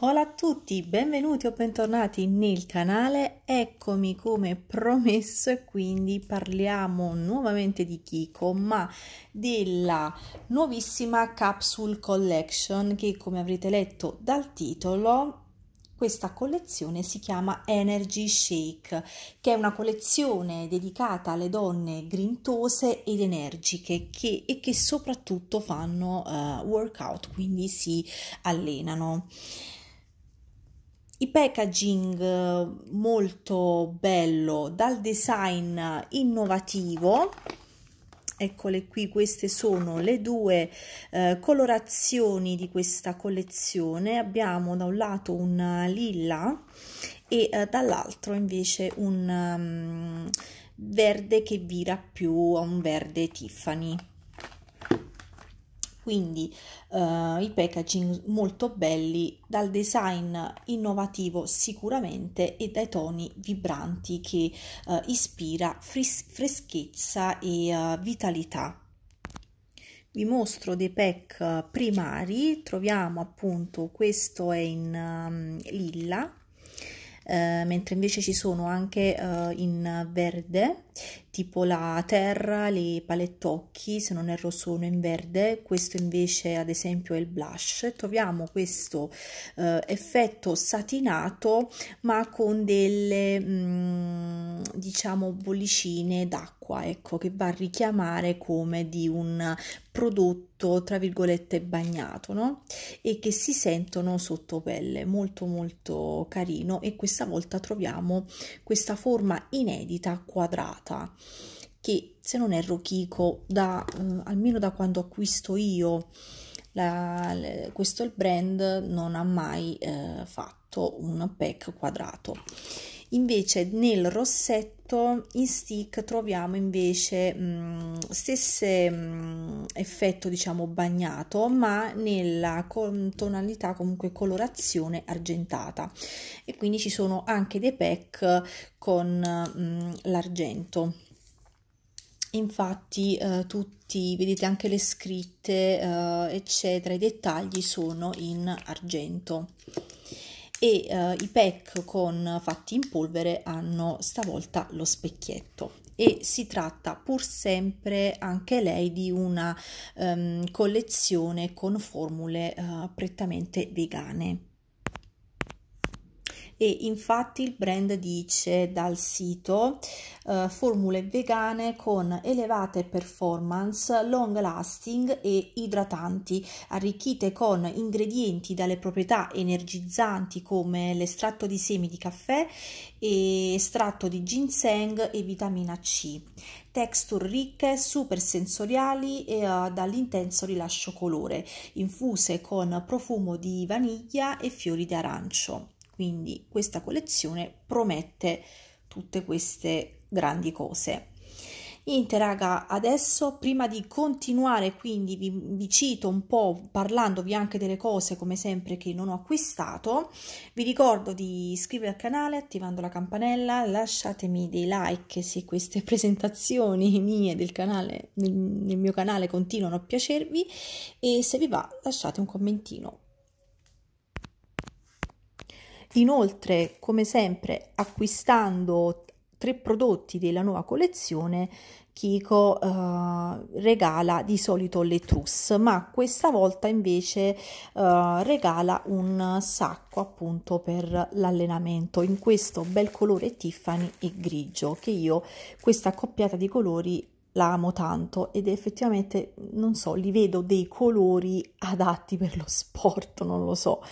Hola a tutti, benvenuti o bentornati nel canale. Eccomi come promesso e quindi parliamo nuovamente di Kiko, ma della nuovissima capsule collection che come avrete letto dal titolo questa collezione si chiama Energy Shake, che è una collezione dedicata alle donne grintose ed energiche che, e che soprattutto fanno uh, workout, quindi si allenano i packaging eh, molto bello dal design innovativo eccole qui queste sono le due eh, colorazioni di questa collezione abbiamo da un lato un lilla e eh, dall'altro invece un um, verde che vira più a un verde Tiffany quindi eh, i packaging molto belli dal design innovativo sicuramente e dai toni vibranti che eh, ispira fres- freschezza e eh, vitalità vi mostro dei pack primari troviamo appunto questo è in um, lilla eh, mentre invece ci sono anche eh, in verde tipo la terra, le palettocchi, se non erro sono in verde, questo invece ad esempio è il blush, troviamo questo eh, effetto satinato ma con delle mh, mm, diciamo bollicine d'acqua, ecco, che va a richiamare come di un prodotto tra virgolette bagnato no? e che si sentono sotto pelle molto molto carino e questa volta troviamo questa forma inedita quadrata carta che se non erro Kiko da eh, almeno da quando acquisto io la, le, questo il brand non ha mai eh, fatto un pack quadrato invece nel rossetto in stick troviamo invece mh, mm, stesse mh, mm, effetto diciamo bagnato ma nella tonalità comunque colorazione argentata e quindi ci sono anche dei pack con mm, l'argento infatti eh, tutti vedete anche le scritte eh, eccetera i dettagli sono in argento e eh, i pack con fatti in polvere hanno stavolta lo specchietto e si tratta pur sempre anche lei di una um, collezione con formule uh, prettamente vegane e infatti il brand dice dal sito eh, formule vegane con elevate performance, long lasting e idratanti, arricchite con ingredienti dalle proprietà energizzanti come l'estratto di semi di caffè e estratto di ginseng e vitamina C texture ricche, super sensoriali e uh, dall'intenso rilascio colore, infuse con profumo di vaniglia e fiori di arancio. Quindi questa collezione promette tutte queste grandi cose. Niente raga, adesso prima di continuare quindi vi, vi, cito un po' parlandovi anche delle cose come sempre che non ho acquistato, vi ricordo di iscrivervi al canale attivando la campanella, lasciatemi dei like se queste presentazioni mie del canale, nel, nel mio canale continuano a piacervi e se vi va lasciate un commentino Inoltre, come sempre, acquistando tre prodotti della nuova collezione, Kiko eh, regala di solito le trousse, ma questa volta invece eh, regala un sacco appunto per l'allenamento in questo bel colore Tiffany e grigio che io questa accoppiata di colori la amo tanto ed effettivamente non so, li vedo dei colori adatti per lo sport, non lo so.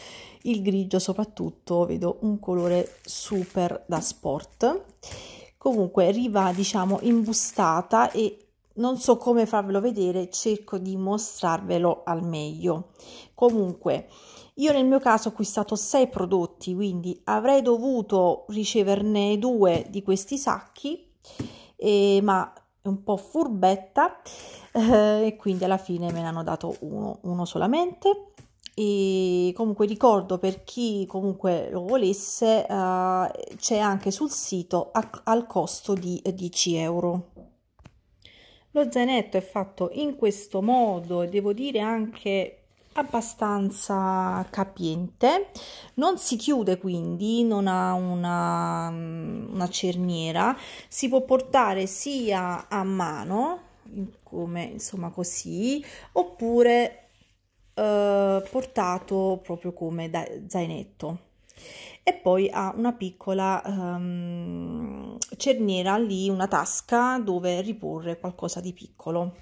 Il grigio soprattutto vedo un colore super da sport. Comunque riva diciamo imbustata e non so come farvelo vedere, cerco di mostrarvelo al meglio. Comunque, io nel mio caso ho acquistato sei prodotti, quindi avrei dovuto riceverne due di questi sacchi, eh, ma un po' furbetta eh, e quindi alla fine me ne hanno dato uno, uno solamente e comunque ricordo per chi comunque lo volesse eh, c'è anche sul sito a, al costo di 10 euro lo zainetto è fatto in questo modo e devo dire anche abbastanza capiente non si chiude quindi non ha una mm, una cerniera si può portare sia a mano come insomma così oppure eh, portato proprio come da, zainetto e poi ha una piccola um, cerniera lì una tasca dove riporre qualcosa di piccolo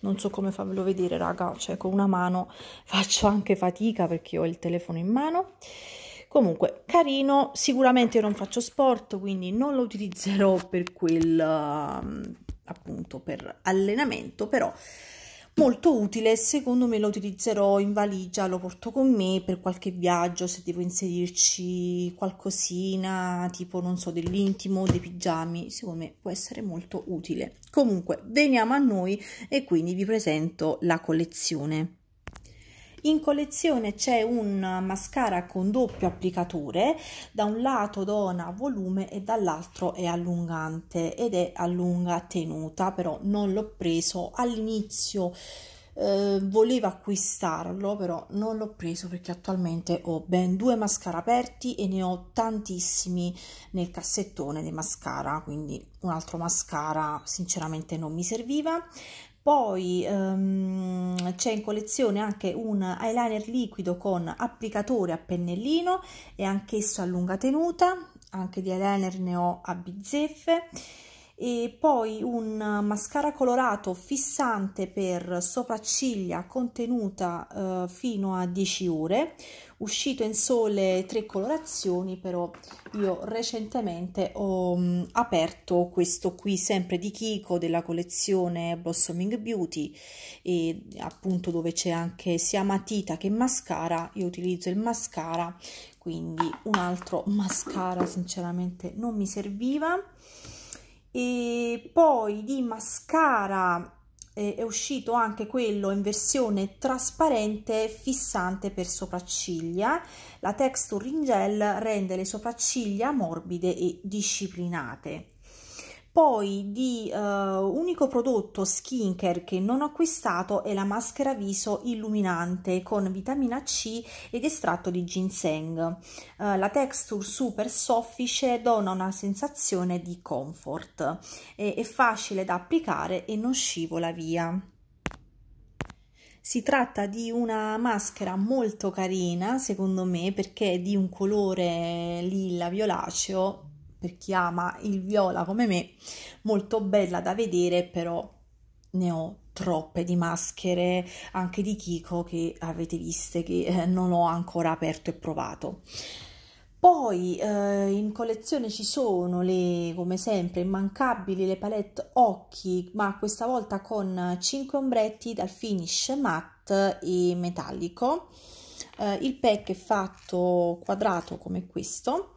non so come farvelo vedere raga cioè con una mano faccio anche fatica perché ho il telefono in mano Comunque, carino, sicuramente non faccio sport, quindi non lo utilizzerò per quel um, appunto per allenamento, però molto utile, secondo me lo utilizzerò in valigia, lo porto con me per qualche viaggio, se devo inserirci qualcosina, tipo non so, dell'intimo, dei pigiami, secondo me può essere molto utile. Comunque, veniamo a noi e quindi vi presento la collezione. In collezione c'è un mascara con doppio applicatore, da un lato dona volume e dall'altro è allungante ed è a lunga tenuta, però non l'ho preso all'inizio. Eh, volevo acquistarlo però non l'ho preso perché attualmente ho ben due mascara aperti e ne ho tantissimi nel cassettone dei mascara quindi un altro mascara sinceramente non mi serviva poi ehm, c'è in collezione anche un eyeliner liquido con applicatore a pennellino e anch'esso a lunga tenuta, anche di eyeliner ne ho a bizzeffe e poi un mascara colorato fissante per sopracciglia contenuta eh, fino a 10 ore uscito in sole tre colorazioni però io recentemente ho mh, mm, aperto questo qui sempre di Kiko della collezione Blossoming Beauty e appunto dove c'è anche sia matita che mascara io utilizzo il mascara quindi un altro mascara sinceramente non mi serviva e poi di mascara eh, è uscito anche quello in versione trasparente fissante per sopracciglia la texture in gel rende le sopracciglia morbide e disciplinate poi di uh, unico prodotto skincare che non ho acquistato è la maschera viso illuminante con vitamina C ed estratto di ginseng. Uh, la texture super soffice dona una sensazione di comfort, è, è facile da applicare e non scivola via. Si tratta di una maschera molto carina, secondo me, perché è di un colore lilla violaceo per chi ama il viola come me, molto bella da vedere, però ne ho troppe di maschere anche di Kiko che avete viste che eh, non ho ancora aperto e provato. Poi eh, in collezione ci sono le, come sempre, immancabili le palette occhi, ma questa volta con 5 ombretti dal finish matte e metallico. Eh, il pack è fatto quadrato come questo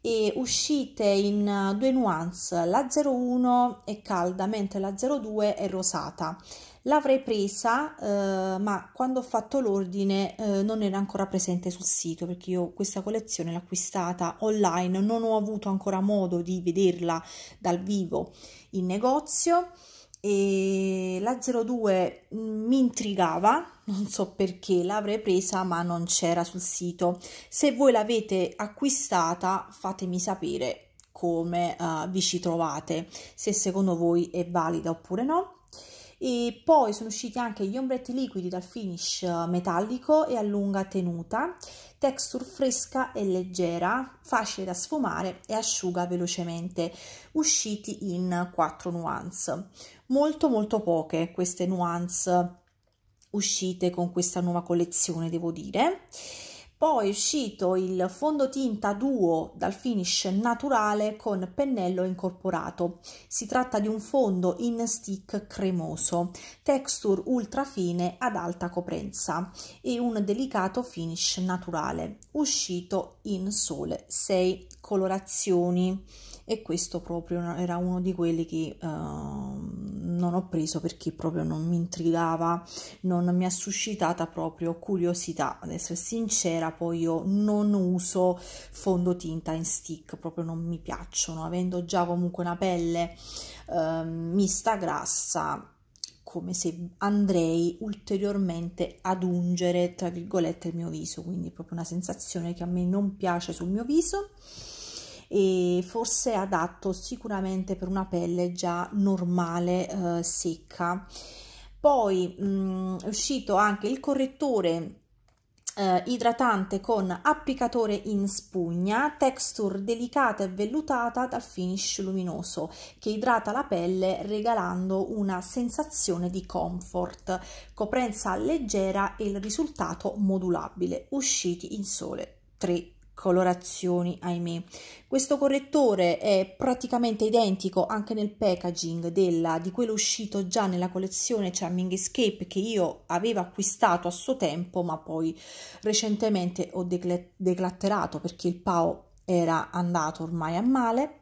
e uscite in eh, due nuance, la 01 è calda mentre la 02 è rosata. L'avrei presa, eh, ma quando ho fatto l'ordine eh, non era ancora presente sul sito perché io questa collezione l'ho acquistata online, non ho avuto ancora modo di vederla dal vivo in negozio e la 02 mi intrigava, non so perché, l'avrei presa ma non c'era sul sito. Se voi l'avete acquistata fatemi sapere come uh, vi ci trovate, se secondo voi è valida oppure no. E poi sono usciti anche gli ombretti liquidi dal finish eh, metallico e a lunga tenuta, texture fresca e leggera, facile da sfumare e asciuga velocemente, usciti in 4 nuance molto molto poche queste nuance uscite con questa nuova collezione devo dire poi è uscito il fondotinta duo dal finish naturale con pennello incorporato. Si tratta di un fondo in stick cremoso, texture ultra fine ad alta coprenza e un delicato finish naturale, uscito in sole 6 colorazioni e questo proprio era uno di quelli che uh, non ho preso perché proprio non mi intrigava, non mi ha suscitata proprio curiosità. Ad essere sincera, poi io non uso fondotinta in stick, proprio non mi piacciono, avendo già comunque una pelle uh, mista grassa come se andrei ulteriormente ad ungere tra virgolette il mio viso quindi proprio una sensazione che a me non piace sul mio viso e forse adatto sicuramente per una pelle già normale eh, secca poi mh, mm, è uscito anche il correttore eh, idratante con applicatore in spugna, texture delicata e vellutata dal finish luminoso che idrata la pelle regalando una sensazione di comfort, coprenza leggera e il risultato modulabile, usciti in sole 3 colorazioni, ahimè. Questo correttore è praticamente identico anche nel packaging della, di quello uscito già nella collezione Charming Escape che io avevo acquistato a suo tempo ma poi recentemente ho declatterato perché il PAO era andato ormai a male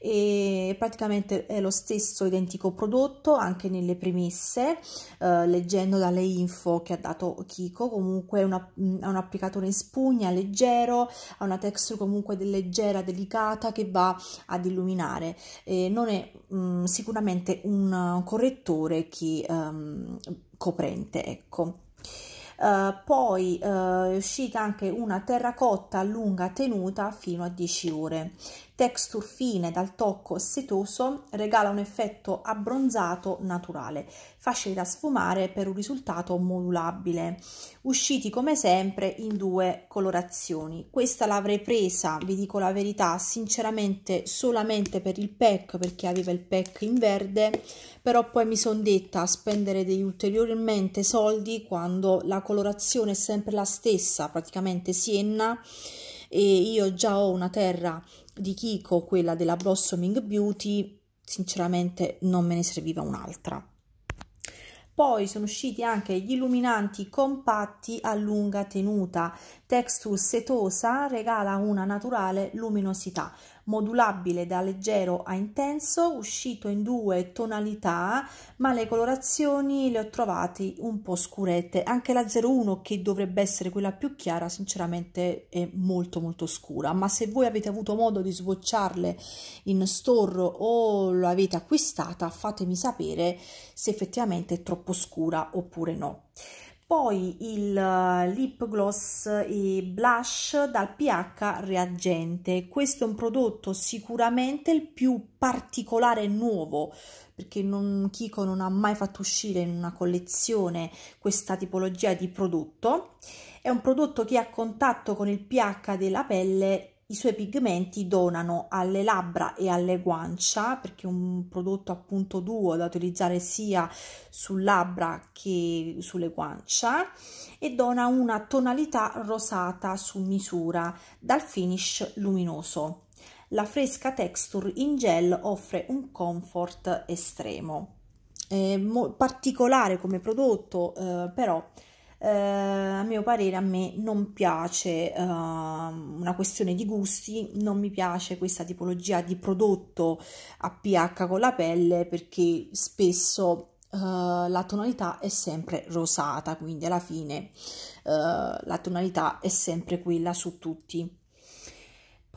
e praticamente è lo stesso identico prodotto anche nelle premesse eh, leggendo dalle info che ha dato Kiko comunque una, mm, ha un applicatore in spugna leggero ha una texture comunque leggera delicata che va ad illuminare eh, non è mh, mm, sicuramente un correttore che um, coprente ecco Uh, poi uh, è uscita anche una terracotta a lunga tenuta fino a 10 ore texture fine dal tocco setoso regala un effetto abbronzato naturale, facile da sfumare per un risultato modulabile. Usciti come sempre in due colorazioni. Questa l'avrei presa, vi dico la verità, sinceramente solamente per il pack perché aveva il pack in verde, però poi mi sono detta a spendere degli ulteriormente soldi quando la colorazione è sempre la stessa, praticamente sienna e io già ho una terra di Kiko, quella della Blossoming Beauty, sinceramente non me ne serviva un'altra. Poi sono usciti anche gli illuminanti compatti a lunga tenuta, texture setosa regala una naturale luminosità modulabile da leggero a intenso, uscito in due tonalità, ma le colorazioni le ho trovate un po' scurette. Anche la 01 che dovrebbe essere quella più chiara, sinceramente è molto molto scura, ma se voi avete avuto modo di sbocciarle in store o l'avete acquistata, fatemi sapere se effettivamente è troppo scura oppure no poi il eh, lip gloss e blush dal pH reagente. Questo è un prodotto sicuramente il più particolare e nuovo perché non, Kiko non ha mai fatto uscire in una collezione questa tipologia di prodotto. È un prodotto che a contatto con il pH della pelle i suoi pigmenti donano alle labbra e alle guancia perché è un prodotto appunto duo da utilizzare sia sul labbra che sulle guancia e dona una tonalità rosata su misura dal finish luminoso. La fresca texture in gel offre un comfort estremo. È particolare come prodotto eh, però eh, a mio parere a me non piace eh, una questione di gusti, non mi piace questa tipologia di prodotto a pH con la pelle perché spesso Uh, la tonalità è sempre rosata, quindi alla fine uh, la tonalità è sempre quella su tutti.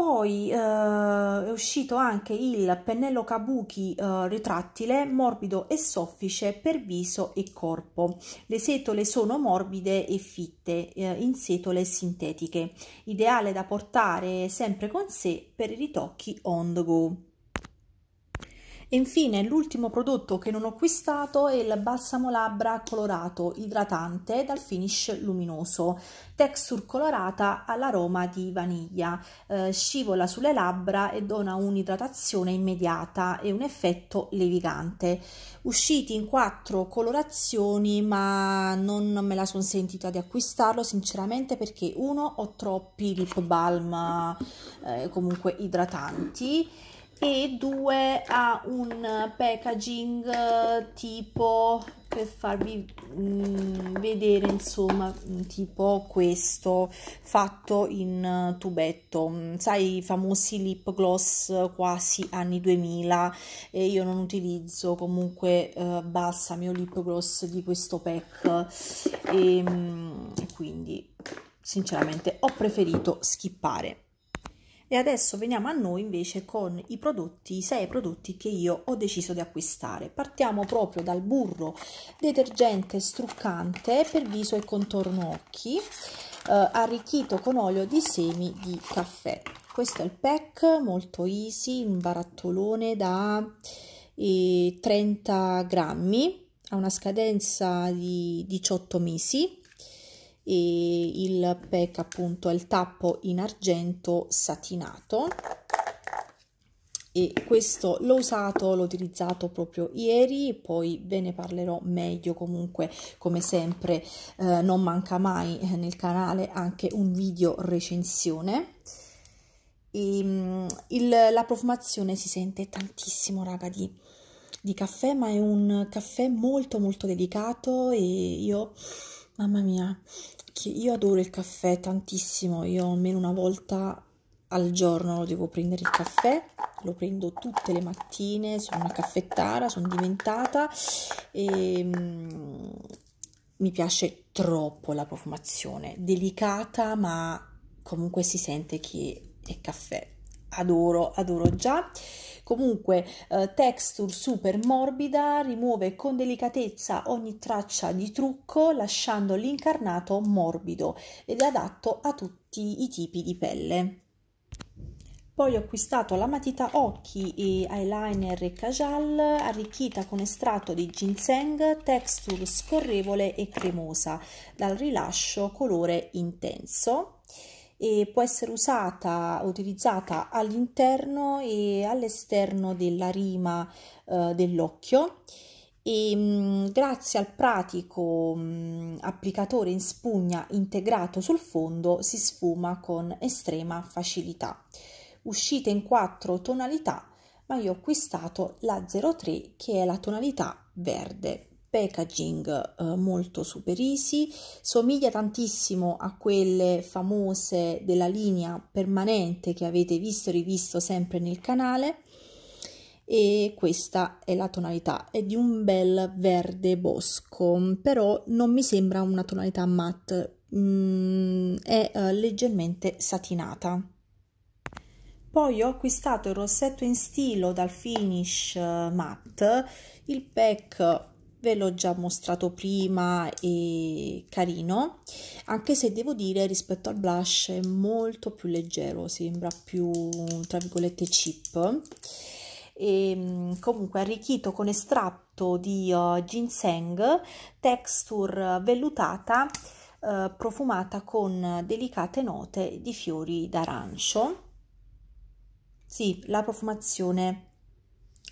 Poi eh, è uscito anche il pennello Kabuki eh, ritrattile morbido e soffice per viso e corpo. Le setole sono morbide e fitte eh, in setole sintetiche, ideale da portare sempre con sé per i ritocchi on the go. E infine l'ultimo prodotto che non ho acquistato è il balsamo labbra colorato idratante dal finish luminoso, texture colorata all'aroma di vaniglia, eh, scivola sulle labbra e dona un'idratazione immediata e un effetto levigante. Usciti in quattro colorazioni ma non me la sono sentita di acquistarlo sinceramente perché uno ho troppi lip balm eh, comunque idratanti e due ha un packaging eh, tipo per farvi mm, vedere insomma mm, tipo questo fatto in eh, tubetto mm, sai i famosi lip gloss eh, quasi anni 2000 e io non utilizzo comunque eh, basta mio lip gloss di questo pack e ehm, quindi sinceramente ho preferito skippare e adesso veniamo a noi invece con i prodotti, i sei prodotti che io ho deciso di acquistare. Partiamo proprio dal burro detergente struccante per viso e contorno occhi, eh, arricchito con olio di semi di caffè. Questo è il pack, molto easy, un barattolone da eh, 30 grammi, ha una scadenza di 18 mesi e il pack appunto è il tappo in argento satinato e questo l'ho usato, l'ho utilizzato proprio ieri, poi ve ne parlerò meglio comunque come sempre eh, non manca mai eh, nel canale anche un video recensione. E, ehm, il, la profumazione si sente tantissimo raga di, di caffè ma è un caffè molto molto delicato e io Mamma mia, che io adoro il caffè tantissimo, io almeno una volta al giorno lo devo prendere il caffè, lo prendo tutte le mattine, sono una caffettara, sono diventata e mm, mi piace troppo la profumazione, delicata ma comunque si sente che è caffè adoro, adoro già. Comunque eh, texture super morbida, rimuove con delicatezza ogni traccia di trucco lasciando l'incarnato morbido ed adatto a tutti i tipi di pelle. Poi ho acquistato la matita occhi e eyeliner Cajal arricchita con estratto di ginseng, texture scorrevole e cremosa, dal rilascio colore intenso e può essere usata, utilizzata all'interno e all'esterno della rima eh, dell'occhio e mh, mm, grazie al pratico mh, mm, applicatore in spugna integrato sul fondo si sfuma con estrema facilità. Uscite in quattro tonalità, ma io ho acquistato la 03 che è la tonalità verde packaging eh, molto super easy, somiglia tantissimo a quelle famose della linea permanente che avete visto e rivisto sempre nel canale e questa è la tonalità, è di un bel verde bosco, però non mi sembra una tonalità matte, mm, è eh, leggermente satinata. Poi ho acquistato il rossetto in stilo dal finish eh, matte, il pack ve l'ho già mostrato prima e carino anche se devo dire rispetto al blush è molto più leggero sembra più tra virgolette cheap e, ehm, comunque arricchito con estratto di uh, ginseng texture vellutata uh, profumata con delicate note di fiori d'arancio sì la profumazione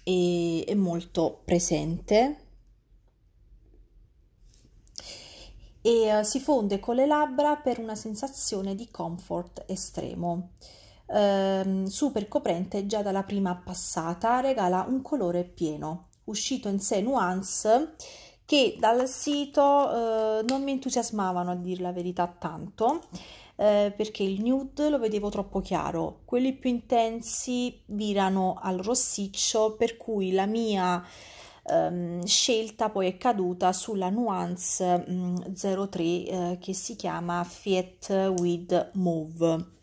è, è molto presente e eh, si fonde con le labbra per una sensazione di comfort estremo. Eh, super coprente già dalla prima passata, regala un colore pieno, uscito in sé nuance che dal sito eh, non mi entusiasmavano a dire la verità tanto eh, perché il nude lo vedevo troppo chiaro, quelli più intensi virano al rossiccio per cui la mia ehm, scelta poi è caduta sulla nuance mh, mm, 03 eh, che si chiama Fiat with Move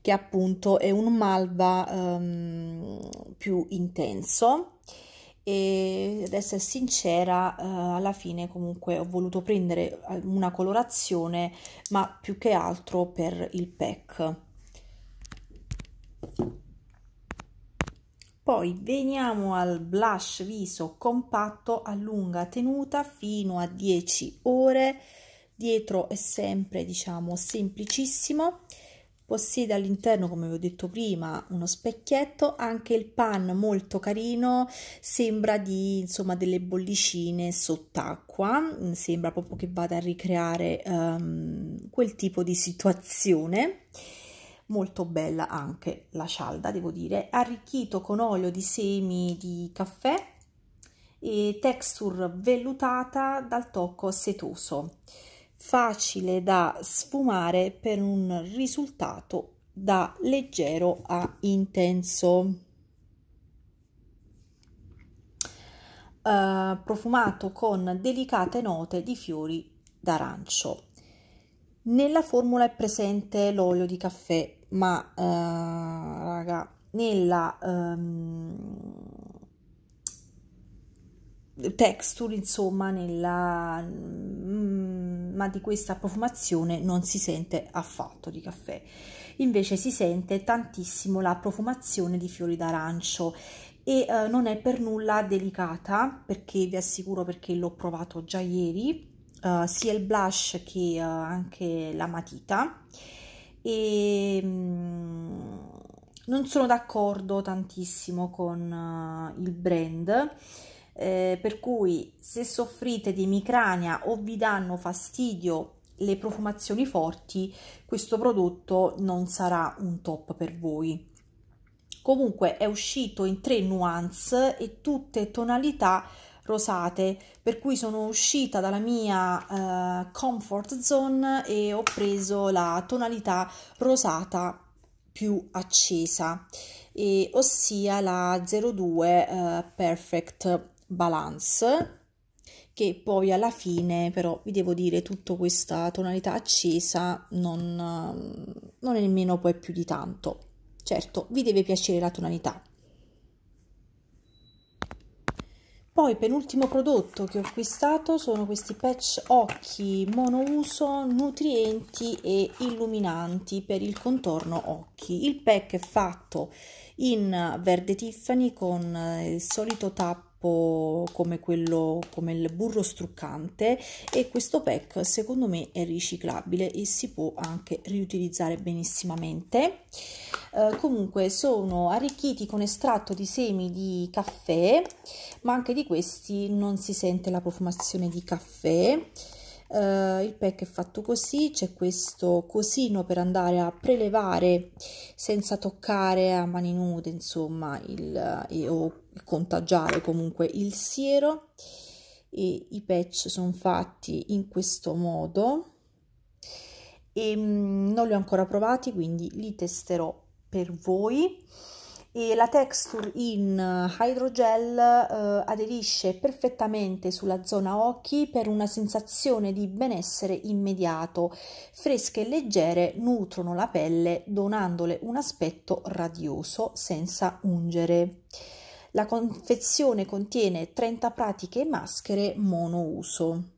che appunto è un malva ehm, più intenso e ad essere sincera eh, alla fine comunque ho voluto prendere eh, una colorazione ma più che altro per il pack Poi veniamo al blush viso compatto a lunga tenuta fino a 10 ore, dietro è sempre diciamo semplicissimo, possiede all'interno come vi ho detto prima uno specchietto, anche il pan molto carino, sembra di insomma delle bollicine sott'acqua, mm, sembra proprio che vada a ricreare um, quel tipo di situazione molto bella anche la cialda devo dire arricchito con olio di semi di caffè e texture vellutata dal tocco setoso facile da sfumare per un risultato da leggero a intenso Uh, profumato con delicate note di fiori d'arancio. Nella formula è presente l'olio di caffè ma eh, raga, nella ehm, texture, insomma, nella mm, ma di questa profumazione non si sente affatto di caffè. Invece si sente tantissimo la profumazione di fiori d'arancio e eh, non è per nulla delicata, perché vi assicuro perché l'ho provato già ieri, eh, sia il blush che eh, anche la matita e mm, non sono d'accordo tantissimo con eh, il brand. Eh, per cui se soffrite di emicrania o vi danno fastidio le profumazioni forti, questo prodotto non sarà un top per voi. Comunque è uscito in tre nuance e tutte tonalità rosatee, per cui sono uscita dalla mia eh, comfort zone e ho preso la tonalità rosata più accesa, e, ossia la 02 eh, Perfect Balance che poi alla fine però vi devo dire tutta questa tonalità accesa non, non è nemmeno poi più di tanto certo vi deve piacere la tonalità poi penultimo prodotto che ho acquistato sono questi patch occhi monouso nutrienti e illuminanti per il contorno occhi. Il pack è fatto in verde Tiffany con eh, il solito tappo come quello come il burro struccante e questo pack secondo me è riciclabile e si può anche riutilizzare benissimamente eh, comunque sono arricchiti con estratto di semi di caffè, ma anche di questi non si sente la profumazione di caffè. Uh, il pack è fatto così c'è questo cosino per andare a prelevare senza toccare a mani nude insomma il, eh, o contagiare comunque il siero e i patch sono fatti in questo modo e ehm, mh, non li ho ancora provati quindi li testerò per voi e la texture in eh, hydrogel eh, aderisce perfettamente sulla zona occhi per una sensazione di benessere immediato. Fresche e leggere nutrono la pelle donandole un aspetto radioso senza ungere. La confezione contiene 30 pratiche maschere monouso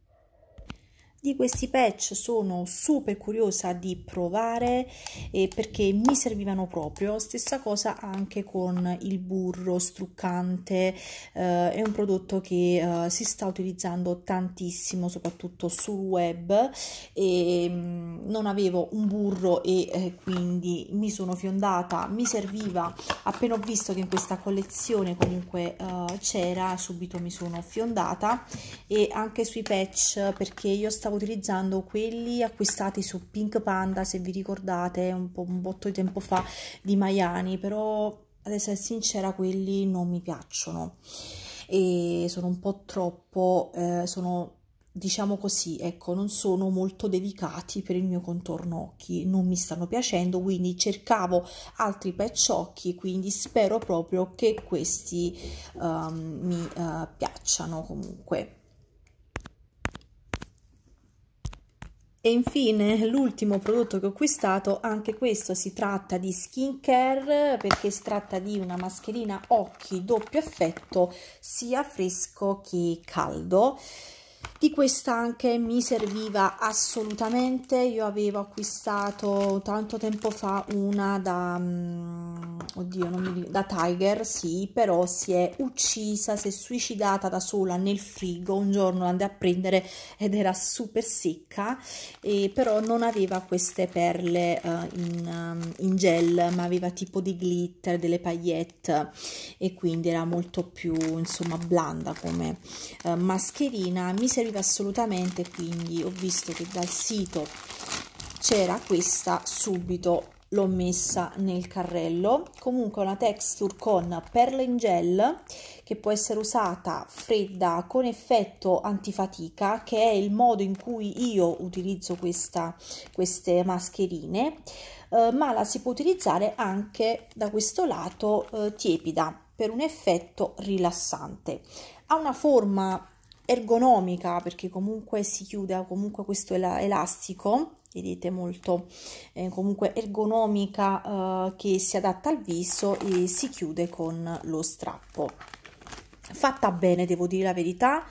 di questi patch sono super curiosa di provare eh, perché mi servivano proprio stessa cosa anche con il burro struccante eh, è un prodotto che eh, si sta utilizzando tantissimo soprattutto sul web e mh, mm, non avevo un burro e eh, quindi mi sono fiondata mi serviva appena ho visto che in questa collezione comunque eh, c'era subito mi sono fiondata e anche sui patch perché io stavo stavo utilizzando quelli acquistati su Pink Panda, se vi ricordate, un, po', un botto di tempo fa, di Maiani, però ad essere sincera quelli non mi piacciono e sono un po' troppo, eh, sono diciamo così, ecco, non sono molto delicati per il mio contorno occhi, non mi stanno piacendo, quindi cercavo altri patch occhi, quindi spero proprio che questi um, mi uh, eh, piacciono comunque. E infine l'ultimo prodotto che ho acquistato, anche questo si tratta di skincare perché si tratta di una mascherina occhi doppio effetto sia fresco che caldo di questa anche mi serviva assolutamente io avevo acquistato tanto tempo fa una da mm, oddio non mi da tiger sì però si è uccisa si è suicidata da sola nel frigo un giorno andai a prendere ed era super secca e però non aveva queste perle uh, in, um, in, gel ma aveva tipo di glitter delle pagliette e quindi era molto più insomma blanda come uh, mascherina mi serviva serviva assolutamente quindi ho visto che dal sito c'era questa subito l'ho messa nel carrello comunque una texture con perle in gel che può essere usata fredda con effetto antifatica che è il modo in cui io utilizzo questa, queste mascherine eh, ma la si può utilizzare anche da questo lato eh, tiepida per un effetto rilassante ha una forma ergonomica perché comunque si chiude comunque questo elastico vedete molto eh, comunque ergonomica eh, che si adatta al viso e si chiude con lo strappo fatta bene devo dire la verità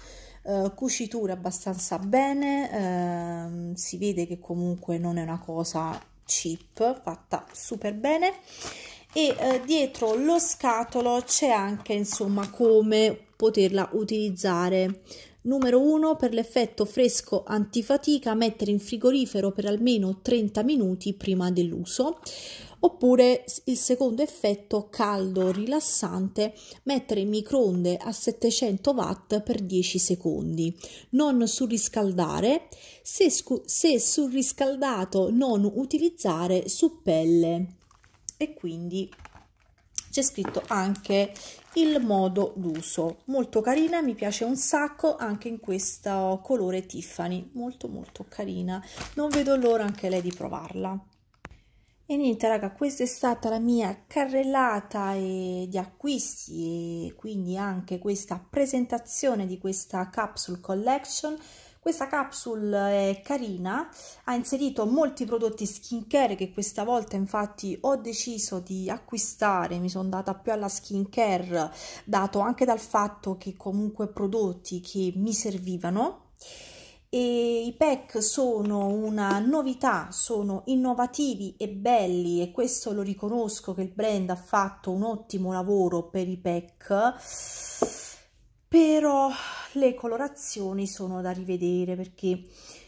eh, cucitura abbastanza bene ehm, si vede che comunque non è una cosa cheap fatta super bene e eh, dietro lo scatolo c'è anche insomma come poterla utilizzare Numero 1 per l'effetto fresco antifatica mettere in frigorifero per almeno 30 minuti prima dell'uso oppure il secondo effetto caldo rilassante mettere in microonde a 700 watt per 10 secondi non surriscaldare se, se surriscaldato non utilizzare su pelle e quindi c'è scritto anche il modo d'uso molto carina mi piace un sacco anche in questo colore Tiffany molto molto carina non vedo l'ora anche lei di provarla e niente raga, questa è stata la mia carrellata eh, di acquisti e quindi anche questa presentazione di questa capsule collection. Questa capsule è carina, ha inserito molti prodotti skincare che questa volta infatti ho deciso di acquistare, mi sono data più alla skincare, dato anche dal fatto che comunque prodotti che mi servivano. E i pack sono una novità, sono innovativi e belli e questo lo riconosco che il brand ha fatto un ottimo lavoro per i pack però le colorazioni sono da rivedere perché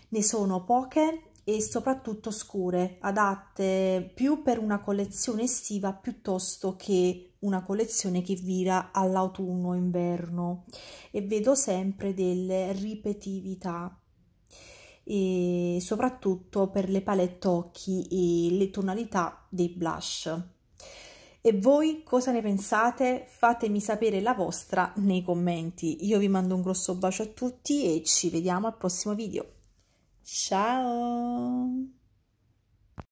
ne sono poche e soprattutto scure, adatte più per una collezione estiva piuttosto che una collezione che vira all'autunno-inverno e vedo sempre delle ripetività e soprattutto per le palette occhi e le tonalità dei blush. E voi cosa ne pensate? Fatemi sapere la vostra nei commenti. Io vi mando un grosso bacio a tutti e ci vediamo al prossimo video. Ciao!